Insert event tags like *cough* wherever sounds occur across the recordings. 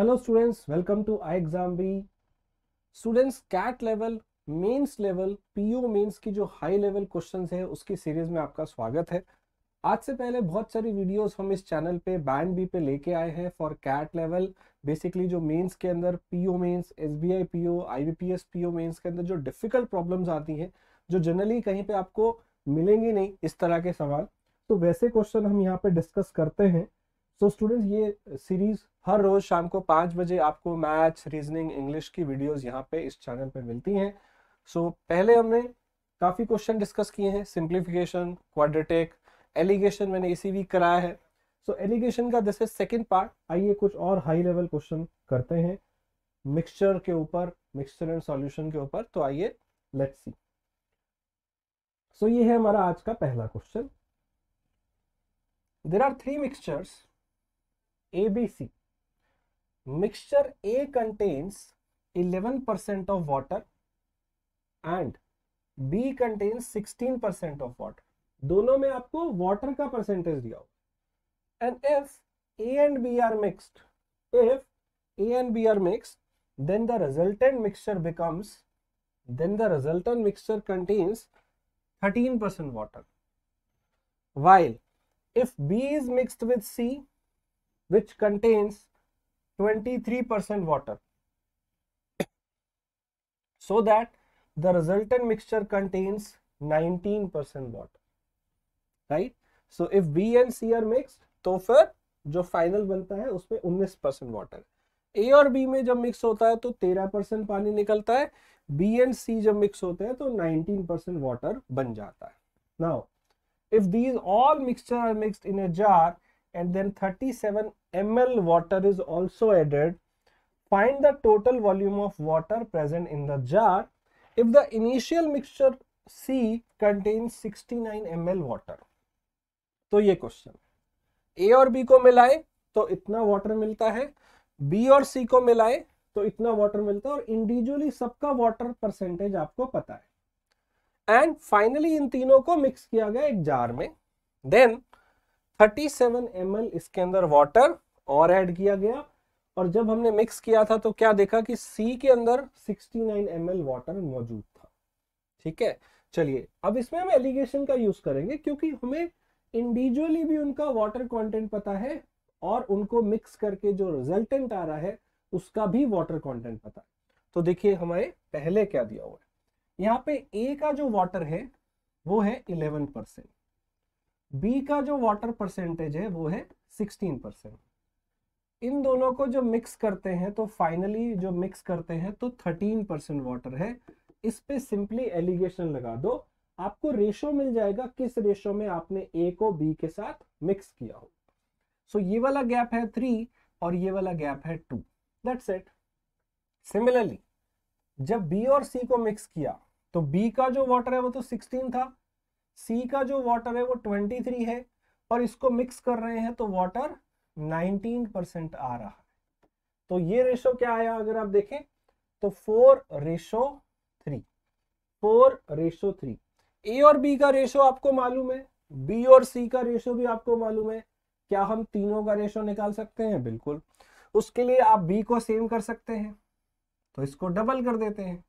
Students welcome to I exam b students CAT level mains level PO mains की जो high level questions है उसकी series में आपका स्वागत है आज से पहले बहुत सारी वीडियोस हम इस चैनल पे बैंड बी पे लेके आए हैं फॉर कैट लेवल बेसिकली जो मेंस के अंदर PO mains SBI PO IBPS PO mains के अंदर जो डिफिकल्ट प्रॉब्लम्स आती हैं जो जनरली कहीं पे आपको मिलेंगे नहीं इस तरह के सवाल तो वैसे क्वेश्चन हम यहाँ पे डिस्कस करते हैं सो so, स्टूडेंट्स ये सीरीज हर रोज शाम को पाँच बजे आपको मैथ रीजनिंग इंग्लिश की वीडियोस यहाँ पे इस चैनल पे मिलती हैं सो so, पहले हमने काफ़ी क्वेश्चन डिस्कस किए हैं सिंप्लीफिकेशन क्वाड्रेटिक एलिगेशन मैंने इसी वीक कराया है सो so, एलिगेशन का दिस इज सेकेंड पार्ट आइए कुछ और हाई लेवल क्वेश्चन करते हैं मिक्सचर के ऊपर मिक्सचर एंड सॉल्यूशन के ऊपर तो आइए लेट्स सी सो ये है हमारा आज का पहला question there are three mixtures ABC. Mixture A contains 11% of water and B contains 16% of water. दोनों में आपको वाटर का परसेंटेज दिया and if A and B are mixed if A and B are mix then the resultant mixture becomes then the resultant mixture contains 13% percent water while if B is mixed with C which contains 23% water so that the resultant mixture contains 19% water right so if B and C are mixed तो फिर जो final बनता है उसमें 19 percent water ए और B में जब mix होता है तो 13 परसेंट पानी निकलता है बी एंड सी जब मिक्स होते हैं तो 19 परसेंट वाटर बन जाता है now if these all mixture are mixed in a jar and then 37 ml water is also added find the total volume of water present in the jar if the initial mixture C contains 69 ml water तो ये question A और B को मिलाए तो इतना water मिलता है B और C को मिलाए तो इतना वाटर मिलता है और इंडिविजुअली सबका वाटर परसेंटेज आपको पता है एंड फाइनली इन तीनों को मिक्स किया गया एक जार में देन 37 ml इसके अंदर वाटर और ऐड किया गया और जब हमने मिक्स किया था तो क्या देखा कि सी के अंदर 69 ml वाटर मौजूद था ठीक है चलिए अब इसमें हम एलिगेशन का यूज करेंगे क्योंकि हमें इंडिविजुअली भी उनका वाटर कंटेंट पता है और उनको मिक्स करके जो रिजल्टेंट आ रहा है उसका भी वाटर कॉन्टेंट पता है तो देखिए हमारे पहले क्या दिया हुआ है यहाँ पे ए का जो वाटर है वो है इलेवन परसेंट बी का जो वाटर परसेंटेज है वो है सिक्सटीन परसेंट इन दोनों को जो मिक्स करते हैं तो फाइनली जो मिक्स करते हैं तो थर्टीन परसेंट वाटर है इस पे सिंपली एलिगेशन लगा दो आपको रेशो मिल जाएगा किस रेशो में आपने ए को बी के साथ मिक्स किया हो सो so, ये वाला गैप है थ्री और ये वाला गैप है टू दैट्स इट सिमिलरली जब बी और सी को मिक्स किया तो बी का जो वाटर है वो तो सिक्सटीन था सी का जो वाटर है वो 23 है और इसको मिक्स कर रहे हैं तो वाटर 19 परसेंट आ रहा है तो ये रेशो क्या आया अगर आप देखें तो four ratio three four ratio three A और बी का रेशो आपको मालूम है बी और सी का रेशो भी आपको मालूम है क्या हम तीनों का रेशो निकाल सकते हैं बिल्कुल उसके लिए आप बी को सेम कर सकते हैं तो इसको डबल कर देते हैं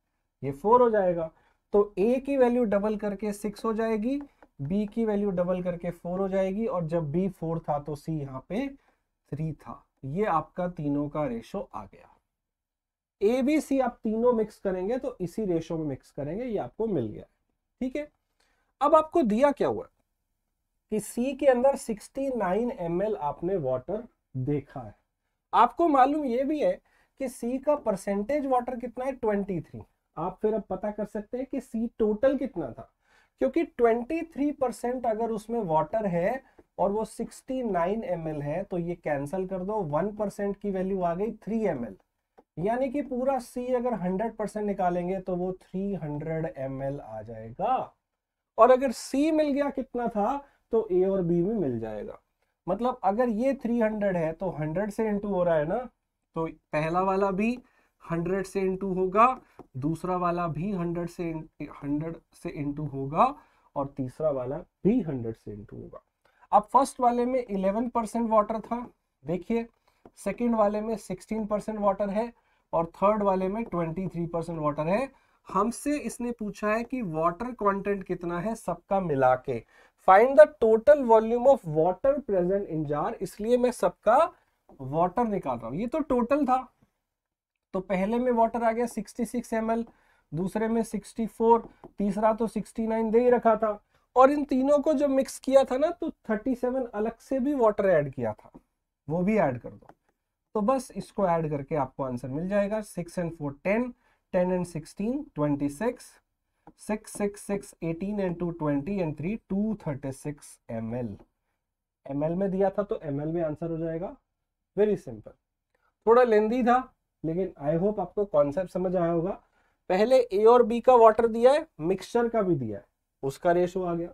ये फोर हो जाएगा तो ए की वैल्यू डबल करके सिक्स हो जाएगी बी की वैल्यू डबल करके फोर हो जाएगी और जब बी फोर था तो सी यहाँ पे थ्री था ये आपका तीनों का रेशो आ गया ए बी सी आप तीनों मिक्स करेंगे तो इसी रेशो में मिक्स करेंगे ये आपको मिल गया ठीक है अब आपको दिया क्या हुआ कि सी के अंदर 69 एल आपने वाटर देखा है आपको मालूम ये भी है कि सी का परसेंटेज वाटर कितना है 23 आप फिर अब पता कर सकते हैं कि सी टोटल कितना था क्योंकि 23 परसेंट अगर उसमें वाटर है और वो 69 एम है तो ये कैंसिल कर दो 1 परसेंट की वैल्यू आ गई 3 एम यानी कि पूरा सी अगर 100 परसेंट निकालेंगे तो वो 300 हंड्रेड आ जाएगा और अगर सी मिल गया कितना था तो ए और बी भी मिल जाएगा मतलब अगर ये 300 है तो 100 से इंटू हो रहा है ना तो पहला वाला भी हंड्रेड से इंटू होगा दूसरा वाला भी हंड्रेड से हंड्रेड से इंटू होगा और तीसरा वाला भी हंड्रेड से इंटू होगा अब फर्स्ट वाले में इलेवन परसेंट वाटर था देखिए सेकेंड वाले में सिक्सटीन परसेंट वाटर है और थर्ड वाले में ट्वेंटी थ्री परसेंट वाटर है हमसे इसने पूछा है कि वाटर कंटेंट कितना है सबका मिला के find the total volume of water present in jar इसलिए मैं सबका वाटर निकाल रहा हूँ ये तो टोटल था तो पहले में वाटर आ गया 66 सिक्स दूसरे में 64 तीसरा तो 69 दे ही रखा था और इन तीनों को जब मिक्स किया था ना तो 37 अलग से भी वाटर ऐड किया था वो भी ऐड कर दो तो बस इसको ऐड करके आपको आंसर मिल जाएगा six and four ten ten and sixteen twenty six six six six eighteen and two twenty and three two thirty six M L M L में दिया था तो एम एल में आंसर हो जाएगा वेरी सिंपल थोड़ा लेंदी था लेकिन आई होप आपको कॉन्सेप्ट समझ आया होगा पहले ए और बी का वाटर दिया है मिक्सचर का भी दिया है उसका रेशो आ गया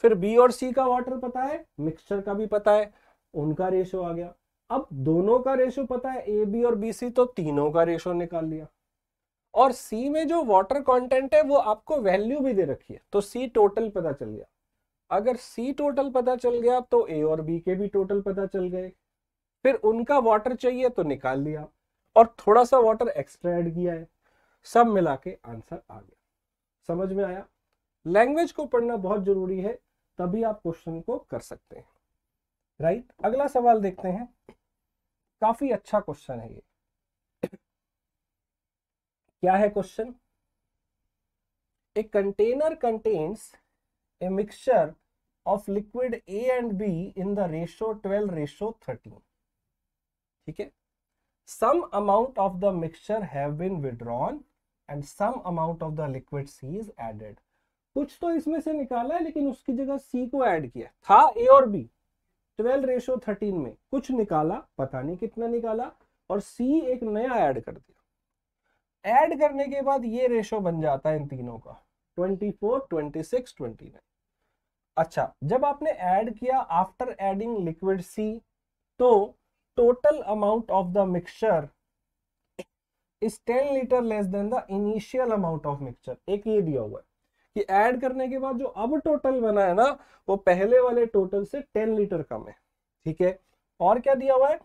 फिर बी और सी का वाटर पता है मिक्सचर का भी पता है उनका रेशो आ गया अब दोनों का रेशो पता है ए बी और बी सी तो तीनों का रेशो निकाल लिया और सी में जो वाटर कंटेंट है वो आपको वैल्यू भी दे रखी है तो सी टोटल पता चल गया अगर सी टोटल पता चल गया तो ए और बी के भी टोटल पता चल गए फिर उनका वाटर चाहिए तो निकाल लिया और थोड़ा सा वाटर एक्स्ट्रा ऐड किया है सब मिला के आंसर आ गया समझ में आया लैंग्वेज को पढ़ना बहुत जरूरी है तभी आप क्वेश्चन को कर सकते हैं राइट अगला सवाल देखते हैं काफी अच्छा क्वेश्चन है ये क्या है question a container contains a mixture of liquid A and B in the ratio twelve ratio thirteen ठीक है some amount of the mixture have been withdrawn and some amount of the liquid C is added कुछ तो इसमें से निकाला है लेकिन उसकी जगह C को ऐड किया था A और B 12 रेशो 13 में कुछ निकाला पता नहीं कितना निकाला और C एक नया ऐड कर दिया ऐड करने के बाद ये रेशो बन जाता है इन तीनों का 24 26 29 अच्छा जब आपने ऐड किया आफ्टर एडिंग लिक्विड C तो total amount of the mixture is 10 litre less than the initial amount of mixture एक ये दिया हुआ है कि ऐड करने के बाद जो अब टोटल बना है ना वो पहले वाले टोटल से 10 लीटर कम है ठीक है और क्या दिया हुआ है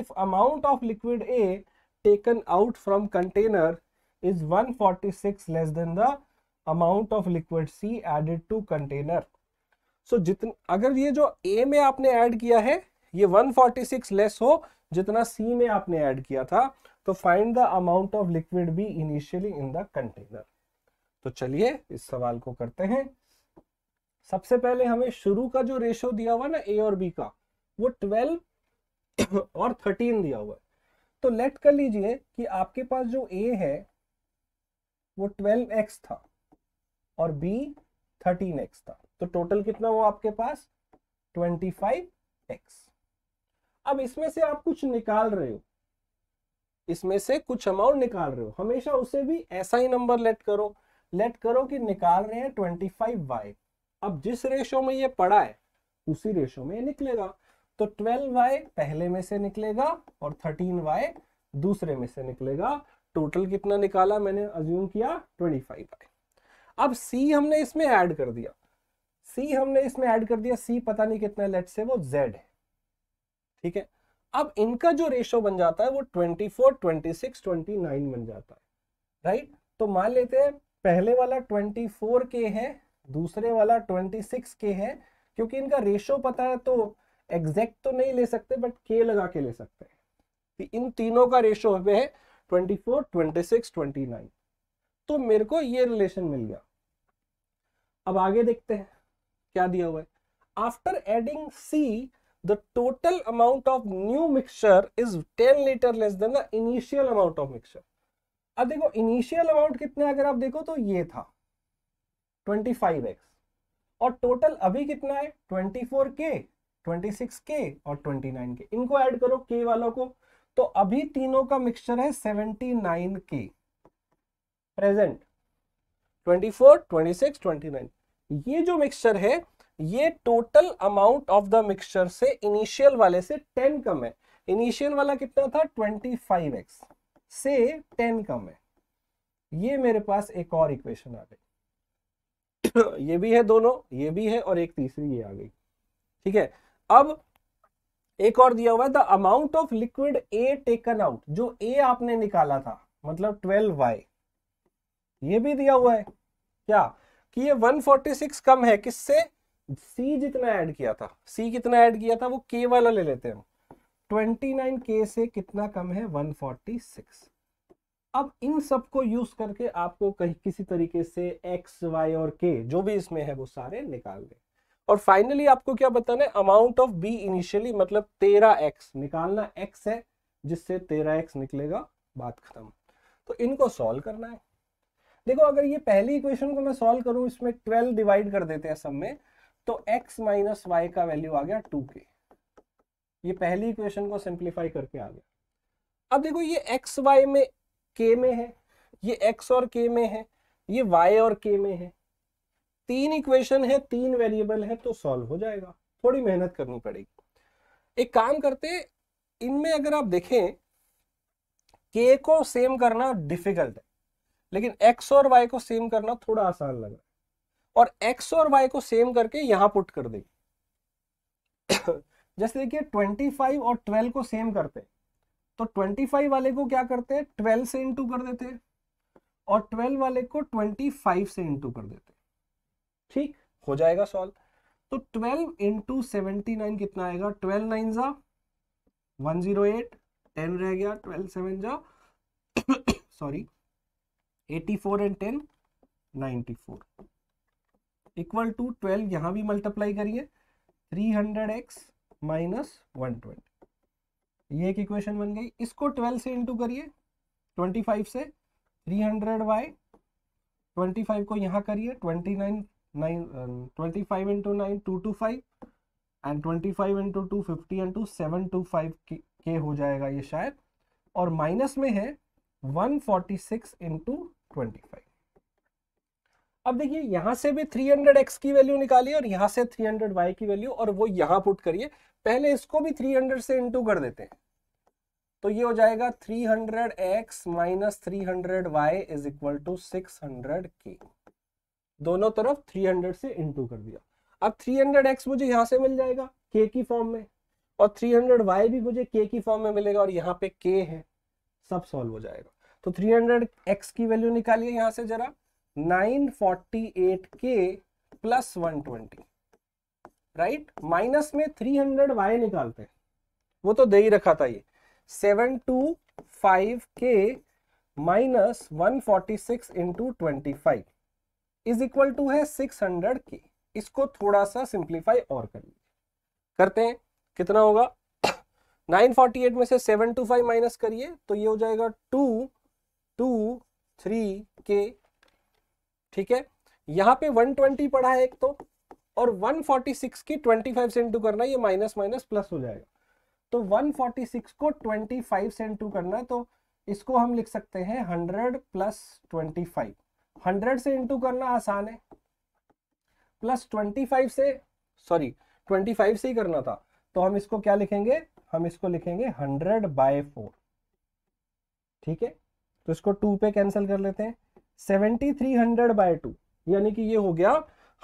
if amount of liquid A taken out from container is 146 less than the amount of liquid C added to container so जितने अगर ये जो ए में आपने ऐड किया है ये 146 लेस हो जितना सी में आपने ऐड किया था तो find the amount of liquid B initially in the container तो चलिए इस सवाल को करते हैं सबसे पहले हमें शुरू का जो रेशो दिया हुआ ना ए और बी का वो 12 *coughs* और 13 दिया हुआ है तो लेट कर लीजिए कि आपके पास जो ए है वो 12x था और थर्टीन 13x था तो टोटल कितना हुआ आपके पास 25x अब इसमें से आप कुछ निकाल रहे हो इसमें से कुछ अमाउंट निकाल रहे हो हमेशा उसे भी ऐसा ही नंबर लेट करो लेट करो कि निकाल रहे हैं ट्वेंटी फाइव वाई अब जिस रेशो में ये पड़ा है उसी रेशो में ये निकलेगा तो ट्वेल्व वाई पहले में से निकलेगा और थर्टीन वाई दूसरे में से निकलेगा टोटल कितना निकाला मैंने अज्यूम किया ट्वेंटी फाइव वाई अब सी हमने इसमें ऐड कर दिया सी हमने इसमें ऐड कर दिया सी पता नहीं कितना लेट से वो जेड है ठीक है अब इनका जो रेशो बन जाता है वो 24, 26, 29 बन जाता है राइट तो मान लेते हैं पहले वाला 24 के है दूसरे वाला 26 के है क्योंकि इनका रेशो पता है तो एग्जैक्ट तो नहीं ले सकते बट के लगा के ले सकते हैं तो इन तीनों का रेशो है सिक्स ट्वेंटी नाइन तो मेरे को ये रिलेशन मिल गया अब आगे देखते हैं क्या दिया हुआ है after adding C the total amount of new mixture is 10 liter less than the initial amount of mixture अब देखो initial amount कितना अगर आप देखो तो ये था 25x और total अभी कितना है 24k 26k और 29k इनको add करो k वालों को तो अभी तीनों का मिक्सचर है 79k प्रेजेंट 24 26 29 ये जो मिक्सचर है ये total amount of the mixture से इनिशियल वाले से टेन कम है इनिशियल वाला कितना था ट्वेंटी फाइव एक्स से टेन कम है ये मेरे पास एक और इक्वेशन आ गई *coughs* ये भी है दोनों ये भी है और एक तीसरी ये आ गई ठीक है अब एक और दिया हुआ है the amount of liquid A taken out जो ए आपने निकाला था मतलब ट्वेल्व वाई ये भी दिया हुआ है क्या कि ये 146 कम है किससे सी जितना ऐड किया था सी कितना ऐड किया था वो के वाला ले लेते हैं ट्वेंटी नाइन के से कितना कम है वन फोर्टी सिक्स अब इन सब को यूज करके आपको कहीं किसी तरीके से एक्स वाई और के जो भी इसमें है वो सारे निकाल दें और फाइनली आपको क्या बताना है अमाउंट ऑफ बी इनिशियली मतलब तेरह एक्स निकालना एक्स है जिससे तेरह एक्स निकलेगा बात खत्म तो इनको सॉल्व करना है देखो अगर ये पहली इक्वेशन को मैं सॉल्व करूं इसमें ट्वेल्व डिवाइड कर देते हैं सब में तो x माइनस वाई का वैल्यू आ गया टू के ये पहली इक्वेशन को सिंप्लीफाई करके आ गया अब देखो ये एक्स वाई में के में है ये x और k में है ये y और k में है तीन इक्वेशन है तीन वेरिएबल है तो सॉल्व हो जाएगा थोड़ी मेहनत करनी पड़ेगी एक काम करते इनमें अगर आप देखें के को सेम करना डिफिकल्ट है लेकिन एक्स और वाई को सेम करना थोड़ा आसान लग रहा है और x और y को सेम करके यहां पुट कर देंगे *coughs* जैसे देखिए 25 और 12 को सेम करते हैं तो 25 वाले को क्या करते हैं 12 से इंटू कर देते हैं और 12 वाले को 25 से इंटू कर देते हैं ठीक हो जाएगा सॉल्व तो 12 इंटू सेवेंटी कितना आएगा 12 नाइन जा वन जीरो एट टेन रह गया 12 सेवन जा sorry 84 and 10 94 equal to twelve यहां भी मल्टीप्लाई करिए three hundred X minus one twenty ये एक इक्वेशन बन गई इसको ट्वेल्व से इंटू करिए ट्वेंटी फाइव से three hundred Y twenty five को यहाँ करिए twenty nine nine twenty five into nine two two five and twenty five into two fifty into seven two five के हो जाएगा ये शायद और माइनस में है one forty six into twenty five अब देखिए यहां से भी 300x की वैल्यू निकालिए और यहां से 300y की वैल्यू और वो यहां पुट करिए पहले इसको भी 300 से इंटू कर देते हैं तो ये हो जाएगा 300x hundred X minus three hundred Y is equal to six hundred के दोनों तरफ 300 से इंटू कर दिया अब 300x मुझे यहां से मिल जाएगा k की फॉर्म में और 300y भी मुझे k की फॉर्म में मिलेगा और यहाँ पे k है सब सॉल्व हो जाएगा तो 300x की वैल्यू निकालिए यहां से जरा 948k plus 120 right right? Minus में 300 वाई निकालते हैं वो तो दे ही रखा था ये 725k minus 146 forty six into is equal to है 600k इसको थोड़ा सा सिंप्लीफाई और कर लीजिए करते हैं कितना होगा 948 में से 725 माइनस करिए तो ये हो जाएगा टू टू थ्री के ठीक है यहां पे 120 पड़ा है एक तो और 146 की 25 सेंट टू करना ये माइनस माइनस प्लस हो जाएगा तो 146 को 25 सेंट टू करना तो इसको हम लिख सकते हैं 100 प्लस 25 100 से इंटू करना आसान है प्लस 25 से सॉरी 25 से ही करना था तो हम इसको क्या लिखेंगे हम इसको लिखेंगे 100 बाय फोर ठीक है तो इसको टू पे कैंसिल कर लेते हैं seventy three hundred by two यानी कि ये हो गया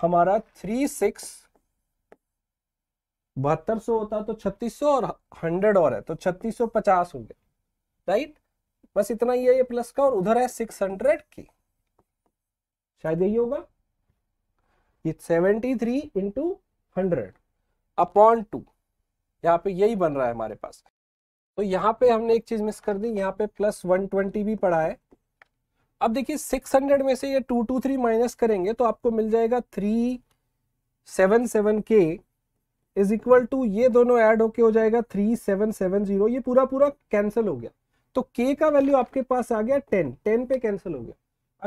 हमारा थ्री सिक्स बहत्तर सौ होता तो छत्तीस सौ और हंड्रेड और है तो छत्तीस सौ पचास हो गया राइट बस इतना ही है ये प्लस का और उधर है सिक्स हंड्रेड की शायद यही होगा ये seventy three into hundred upon two यहाँ पे यही बन रहा है हमारे पास तो यहाँ पे हमने एक चीज मिस कर दी यहाँ पे प्लस वन ट्वेंटी भी पड़ा है अब देखिए 600 में से ये 223 माइनस करेंगे तो आपको मिल जाएगा 377 के इज इक्वल टू ये दोनों ऐड होके हो जाएगा 3770 ये पूरा पूरा कैंसिल हो गया तो k का वैल्यू आपके पास आ गया 10 10 पे कैंसिल हो गया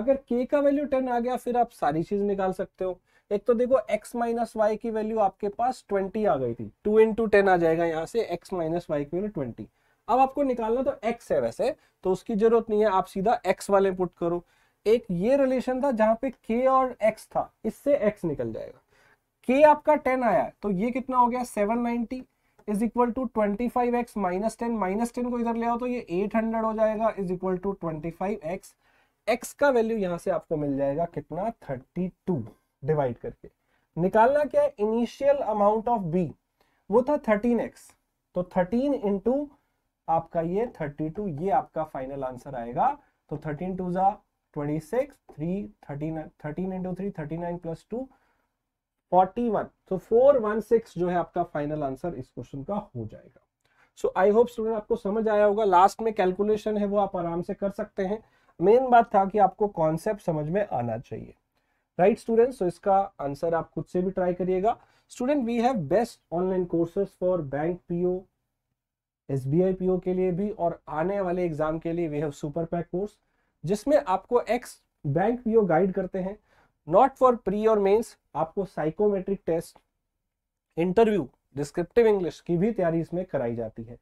अगर k का वैल्यू 10 आ गया फिर आप सारी चीज निकाल सकते हो एक तो देखो x माइनस वाई की वैल्यू आपके पास 20 आ गई थी 2 इंटू टेन आ जाएगा यहाँ से x माइनस वाई की वैल्यू 20 अब आपको निकालना तो एक्स है वैसे तो उसकी जरूरत नहीं है आप सीधा एक्स वाले पुट करो एक ये रिलेशन था जहां पे के और एक्स था इससे एक्स निकल जाएगा के आपका टेन आया तो ये कितना हो गया seven ninety is equal to twenty five X minus ten minus ten को इधर ले आओ तो ये एट हंड्रेड हो जाएगा is equal to twenty five X X का वैल्यू यहां से आपको मिल जाएगा कितना थर्टी टू डिवाइड करके निकालना क्या है इनिशियल अमाउंट ऑफ बी वो था थर्टीन एक्स तो थर्टीन इंटू आपका ये 32 ये आपका फाइनल आंसर आएगा तो 13 टू जा twenty six three thirty nine thirteen into three thirty nine plus two forty one तो फोर वन सिक्स जो है आपका फाइनल आंसर इस क्वेश्चन का हो जाएगा सो आई होप स्टूडेंट आपको समझ आया होगा लास्ट में कैलकुलेशन है वो आप आराम से कर सकते हैं मेन बात था कि आपको कॉन्सेप्ट समझ में आना चाहिए राइट स्टूडेंट सो इसका आंसर आप खुद से भी ट्राई करिएगा student we have best online courses for bank PO S B I P O के लिए भी और आने वाले एग्जाम के लिए we have super pack course जिसमें आपको एक्स बैंक पीओ गाइड करते हैं नॉट फॉर प्री और मेंस आपको psychometric test interview descriptive English की भी तैयारी इसमें कराई जाती है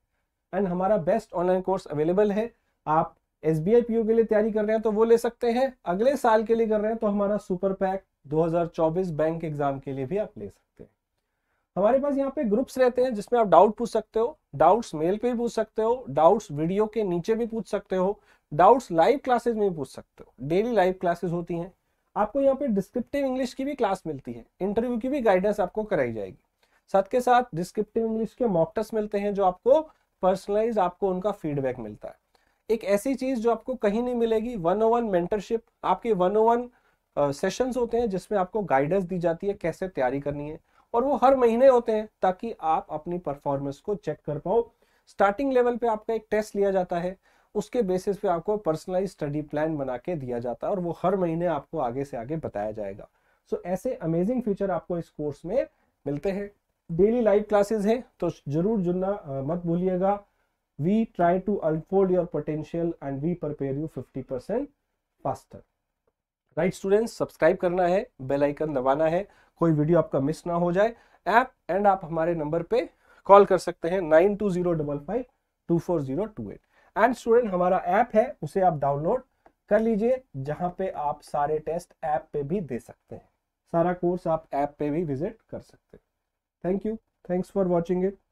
एंड हमारा बेस्ट ऑनलाइन कोर्स अवेलेबल है आप एस बी आई पी के लिए तैयारी कर रहे हैं तो वो ले सकते हैं अगले साल के लिए कर रहे हैं तो हमारा सुपर पैक दो बैंक एग्जाम के लिए भी आप ले सकते हैं हमारे पास यहाँ पे ग्रुप्स रहते हैं जिसमें आप डाउट पूछ सकते हो डाउट्स मेल पे भी पूछ सकते हो डाउट्स वीडियो के नीचे भी पूछ सकते हो डाउट्स लाइव क्लासेस में भी पूछ सकते हो डेली लाइव क्लासेस होती हैं आपको यहाँ पे डिस्क्रिप्टिव इंग्लिश की भी क्लास मिलती है इंटरव्यू की भी गाइडेंस आपको कराई जाएगी साथ के साथ डिस्क्रिप्टिव इंग्लिश के मॉकटस मिलते हैं जो आपको पर्सनलाइज आपको उनका फीडबैक मिलता है एक ऐसी चीज जो आपको कहीं नहीं मिलेगी वन ओ वन मेंटरशिप आपके वन ओ वन सेशंस होते हैं जिसमें आपको गाइडेंस दी जाती है कैसे तैयारी करनी है और वो हर महीने होते हैं ताकि आप अपनी परफॉर्मेंस को चेक कर पाओ स्टार्टिंग लेवल पे आपका एक टेस्ट लिया जाता है उसके बेसिस पे आपको पर्सनलाइज स्टडी प्लान बना के दिया जाता है और वो हर महीने आपको आगे से आगे बताया जाएगा सो so, ऐसे अमेजिंग फीचर आपको इस कोर्स में मिलते हैं डेली लाइव क्लासेस हैं तो जरूर जुड़ना मत भूलिएगा we try to unfold your potential and we prepare you fifty percent faster right students subscribe करना है बेल आइकन दबाना है कोई वीडियो आपका मिस ना हो जाए ऐप एंड आप हमारे नंबर पे कॉल कर सकते हैं nine two zero double five two four zero two eight and student हमारा ऐप है उसे आप डाउनलोड कर लीजिए जहाँ पे आप सारे टेस्ट ऐप पे भी दे सकते हैं सारा कोर्स आप ऐप पे भी विजिट कर सकते हैं thank you thanks for watching it